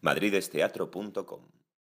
madridesteatro.com